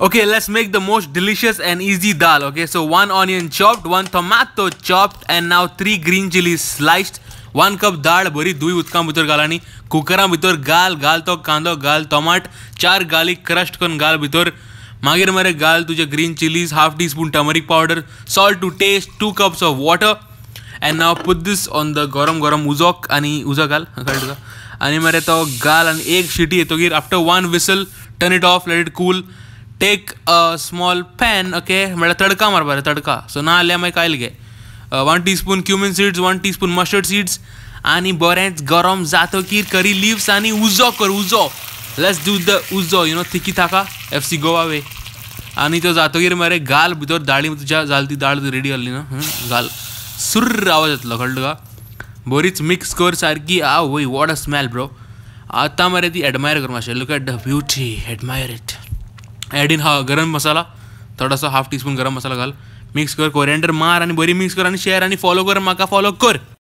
Okay, let's make the most delicious and easy dal. Okay, so one onion chopped, one tomato chopped and now three green chilli sliced. One cup dal भरी धुई उदकां भितर घाल आनी कुकरां भितर घाल घाल तो कांदो घाल टमाट चार गालीक क्रश करून घाल भितर मागीर मरे घाल तुजे green chillies half teaspoon turmeric powder salt to taste two cups of water and now put on the गरम गरम उजोक आनी उजो घाल कळ्ळें तुका आनी मरे तो घाल आनी एक शिटी येतगीर after one whistle turn it off let it cool take small small pan okay म्हणजे तड़का मार तड़का सो ना आल्या मागीर कायल घे one spoon cumin seeds one teaspoon mustard seeds आणि बरेंच गरम जातकीर करी लिव्स आणि उजो कर उजो लस डू द उजो यु नो तिकी थाका एफ सी गोवा वे आणि तो जातकीर मरे घाल भितर दाळी तुज्या जाल ती दाळ रेडी जाल्ली ना गाल सुर्र आवाज येतलो कळटा तुका बरीच मिक्स कर सारखी आ वय वॉट अ स्मॅल ब्रो आता मरे ती एडमायर कर मातशें look at the beauty admire it add in हा गरम मसाला थोडासा हाफ टीस्पून गरम मसाला घाल मिक्स कर कोरिएंडर मार आणि बरी मिक्स कर आणि शेअर आणि फॉलो कर म्हाका फॉलो कर